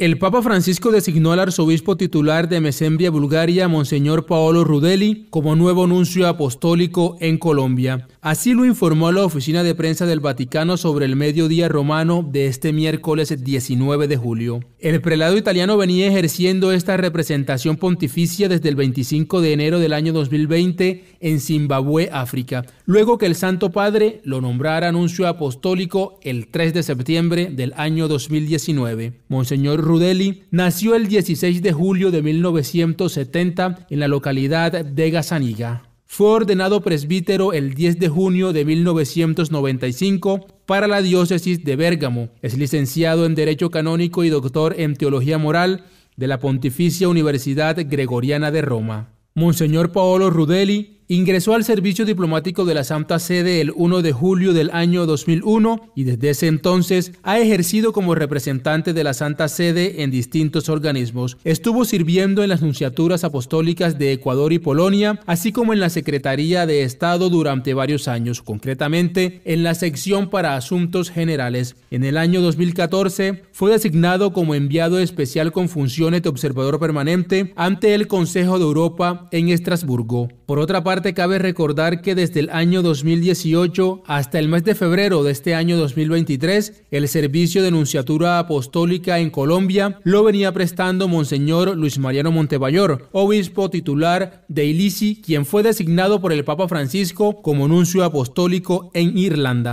El Papa Francisco designó al arzobispo titular de Mesembria, Bulgaria, Monseñor Paolo Rudelli, como nuevo nuncio apostólico en Colombia. Así lo informó la oficina de prensa del Vaticano sobre el mediodía romano de este miércoles 19 de julio. El prelado italiano venía ejerciendo esta representación pontificia desde el 25 de enero del año 2020 en Zimbabue, África, luego que el Santo Padre lo nombrara nuncio apostólico el 3 de septiembre del año 2019. Monseñor Rudelli nació el 16 de julio de 1970 en la localidad de Gazaniga. Fue ordenado presbítero el 10 de junio de 1995 para la diócesis de Bérgamo. Es licenciado en Derecho Canónico y doctor en Teología Moral de la Pontificia Universidad Gregoriana de Roma. Monseñor Paolo Rudelli. Ingresó al servicio diplomático de la Santa Sede el 1 de julio del año 2001 y desde ese entonces ha ejercido como representante de la Santa Sede en distintos organismos. Estuvo sirviendo en las nunciaturas apostólicas de Ecuador y Polonia, así como en la Secretaría de Estado durante varios años, concretamente en la sección para asuntos generales. En el año 2014 fue designado como enviado especial con funciones de observador permanente ante el Consejo de Europa en Estrasburgo. Por otra parte, cabe recordar que desde el año 2018 hasta el mes de febrero de este año 2023, el servicio de Nunciatura Apostólica en Colombia lo venía prestando Monseñor Luis Mariano Montebayor, obispo titular de Ilisi, quien fue designado por el Papa Francisco como nuncio apostólico en Irlanda.